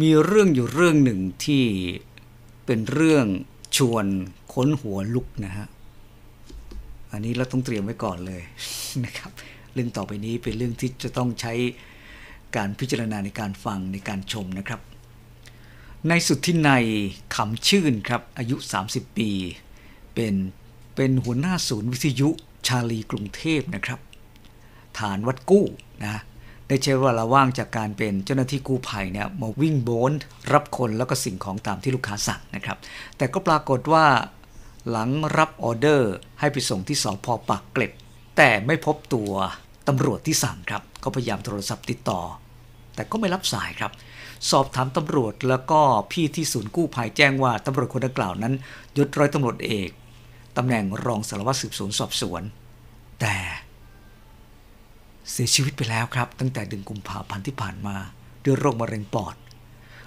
มีเรื่องอยู่เรื่องหนึ่งที่เป็นเรื่องชวนค้นหัวลุกนะฮะ อันนี้เราต้องเตรียมไว้ก่อนเลยนะครับ เรื่องต่อไปนี้เป็นเรื่องที่จะต้องใช้การพิจารณาในการฟังในการชมนะครับ ในสุดที่ในคำชื่นครับอายุ 30 ปี เป็นเป็นหัวหน้าศูนย์วิทยุชาลีกรุงเทพนะครับ ฐานวัดกู้นะได้ใช้เวลาว่างจากการเป็นเจ้าหน้าที่กู้ภัยเนี่ยมาวิ่งโบนรับคนแล้วก็สิ่งของตามที่ลูกค้าสั่งนะครับแต่ก็ปรากฏว่าหลังรับออเดอร์ให้ไปส่งที่สพปากเกร็ด แต่ไม่พบตัวตำรวจที่สั่งครับ ก็พยายามโทรศัพท์ติดต่อ แต่ก็ไม่รับสายครับ สอบถามตำรวจแล้วก็พี่ที่ศูนย์กู้ภัยแจ้งว่าตำรวจคนดังกล่าวนั้นยศร้อยตำรวจเอกตำแหน่งรองสารวัตรสืบสวนสอบสวนแต่เสียชีวิตไปแล้วครับ ตั้งแต่ดึงกุมภาพันธ์ที่ผ่านมาด้วยโรคมะเร็งปอด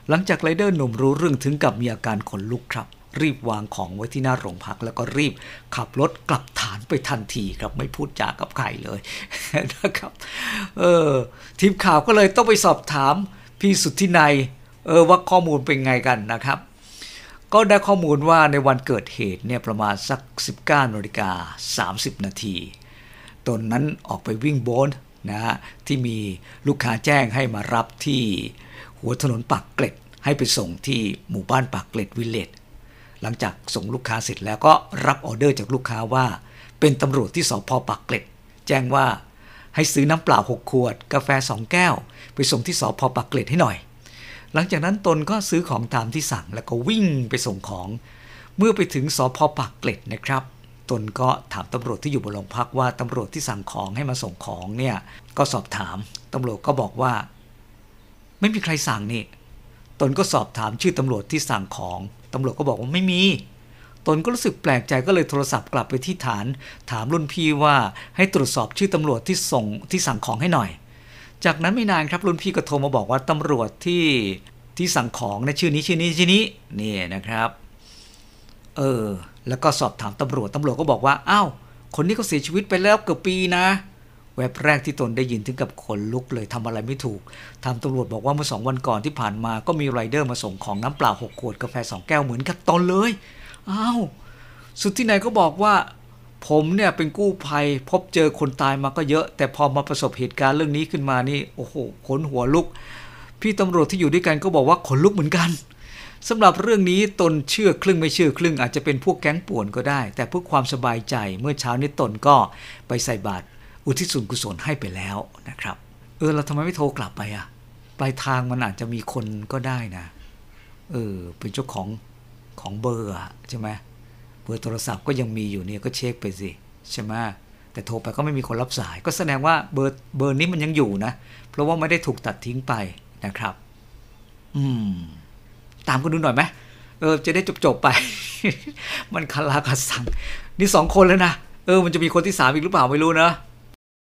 หลังจากไรเดอร์หนุ่มรู้เรื่องถึงกับมีอาการขนลุกครับ รีบวางของไว้ที่หน้าโรงพัก แล้วก็รีบขับรถกลับฐานไปทันทีครับไม่พูดจากับใครเลยนะครับ เออทีมข่าวก็เลยต้องไปสอบถามพี่สุทธินายเออว่าข้อมูลเป็นไงกันนะครับ ก็ได้ข้อมูลว่าในวันเกิดเหตุเนี่ยประมาณสัก 19นาฬิกา30นาทีตนนั้นออกไปวิ่งโบนนะฮะที่มีลูกค้าแจ้งให้มารับที่หัวถนนปากเกร็ด ให้ไปส่งที่หมู่บ้านปากเกร็ดวิลเลจหลังจากส่งลูกค้าเสร็จแล้วก็รับออเดอร์จากลูกค้าว่าเป็นตำรวจที่สพปากเกร็ด แจ้งว่า ให้ซื้อน้ำเปล่า 6 ขวด กาแฟ 2 แก้ว ไปส่งที่สพปากเกร็ดให้หน่อย หลังจากนั้นตนก็ซื้อของตามที่สั่งแล้วก็วิ่งไปส่งของ เมื่อไปถึงสพปากเกร็ดนะครับตนก็ถามตำรวจที่อยู่บนโรงพักว่าตำรวจที่สั่งของให้มาส่งของเนี่ยก็สอบถามตำรวจก็บอกว่า ไม่มีใครสั่งนี่ตนก็สอบถามชื่อตำรวจที่สั่งของ ตำรวจก็บอกว่าไม่มี ตนก็รู้สึกแปลกใจก็เลยโทรศัพท์กลับไปที่ฐาน ถามรุ่นพี่ว่าให้ตรวจสอบชื่อตำรวจที่ส่งที่สั่งของให้หน่อย จากนั้นไม่นานครับรุ่นพี่ก็โทรมาบอกว่าตำรวจที่ที่สั่งของในะชื่อนี้ชื่อนี้ชื่อนี้นี่นะครับเออ แล้วก็สอบถามตำรวจ ตำรวจก็บอกว่า อ้าว คนนี้เขาเสียชีวิตไปแล้วเกือบปีนะ แวบแรกที่ตนได้ยินถึงกับขนลุกเลยทำอะไรไม่ถูกทาตตำรวจบอกว่าเมื่อสองวันก่อนที่ผ่านมาก็มีไรเดอร์มาส่งของน้ำเปล่าหกขวดกาแฟสองแก้วเหมือนกับตนเลย อ้าว สุดที่ไหนก็บอกว่า ผมเนี่ยเป็นกู้ภัยพบเจอคนตายมาก็เยอะ แต่พอมาประสบเหตุการณ์เรื่องนี้ขึ้นมานี่ โอ้โห ขนหัวลุก พี่ตำรวจที่อยู่ด้วยกันก็บอกว่าขนลุกเหมือนกันสำหรับเรื่องนี้ตนเชื่อครึ่งไม่เชื่อครึ่งอาจจะเป็นพวกแก๊งป่วนก็ได้ แต่เพื่อความสบายใจเมื่อเช้านี้ตนก็ไปใส่บาตรอุทิศส่วนกุศลให้ไปแล้วนะครับ เออเราทำไมไม่โทรกลับไปอะปลายทางมันอาจจะมีคนก็ได้นะเออ เป็นเจ้าของของเบอร์อะใช่ไหมเบอร์โทรศัพท์ก็ยังมีอยู่เนี่ยก็เช็คไปสิ ใช่ไหมแต่โทรไปก็ไม่มีคนรับสาย ก็แสดงว่าเบอร์เบอร์นี้มันยังอยู่นะ เพราะว่าไม่ได้ถูกตัดทิ้งไปนะครับ อืมตามกันดูหน่อยไหมเออ จะได้จบ ๆ ไป มันคาราคาสังนี่สองคนแล้วนะ เออ มันจะมีคนที่สามอีกหรือเปล่าไม่รู้นะ